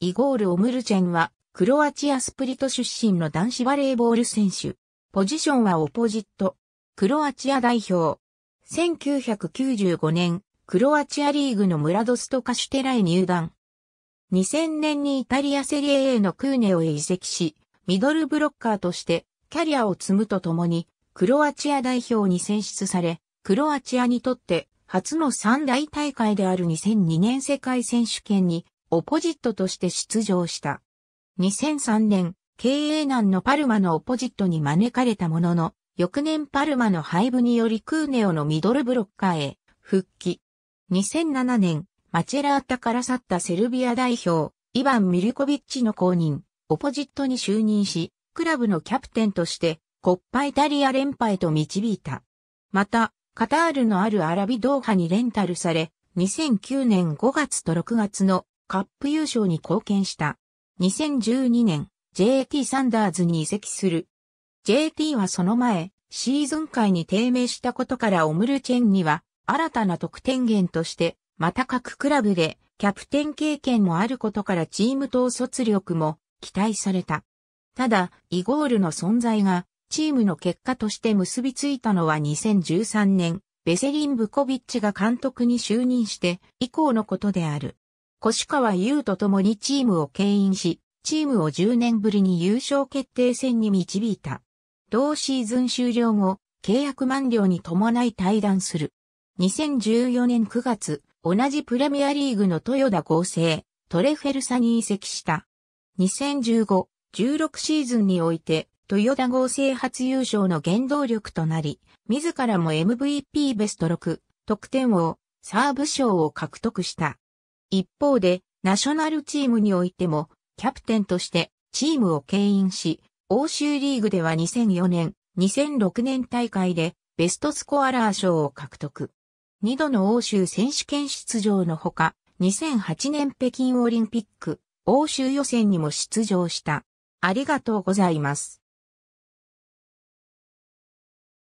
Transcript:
イゴール・オムルチェンは、クロアチアスプリト出身の男子バレーボール選手。ポジションはオポジット。クロアチア代表。1995年、クロアチアリーグのムラドストカシュテラへ入団。2000年にイタリアセリエ A のクーネオへ移籍し、ミドルブロッカーとしてキャリアを積むとともに、クロアチア代表に選出され、クロアチアにとって初の三大大会である2002年世界選手権にオポジットとして出場した。2003年、経営難のパルマのオポジットに招かれたものの、翌年パルマの廃部によりクーネオのミドルブロッカーへ復帰。2007年、マチェラータから去ったセルビア代表、イヴァン・ミルコビッチの公認、オポジットに就任し、クラブのキャプテンとして、コッパイタリア連覇へと導いた。また、カタールのあるアラビドーハにレンタルされ、2009年5月と6月のカップ優勝に貢献した。2012年、JT サンダーズに移籍する。JT はその前、シーズン会に低迷したことからオムルチェンには、新たな得点源として、また各クラブで、キャプテン経験もあることからチーム統率力も期待された。ただ、イゴールの存在が、チームの結果として結びついたのは2013年、ベセリン・ブコビッチが監督に就任して以降のことである。越川優と共にチームを牽引し、チームを10年ぶりに優勝決定戦に導いた。同シーズン終了後、契約満了に伴い退団する。2014年9月、同じプレミアリーグの豊田合成、トレフェルサに移籍した。2015、16シーズンにおいて、豊田合成初優勝の原動力となり、自らも MVP ベスト6、得点王、サーブ賞を獲得した。一方で、ナショナルチームにおいても、キャプテンとしてチームを牽引し、欧州リーグでは2004年、2006年大会でベストスコアラー賞を獲得。二度の欧州選手権出場のほか、2008年北京オリンピック、欧州予選にも出場した。ありがとうございます。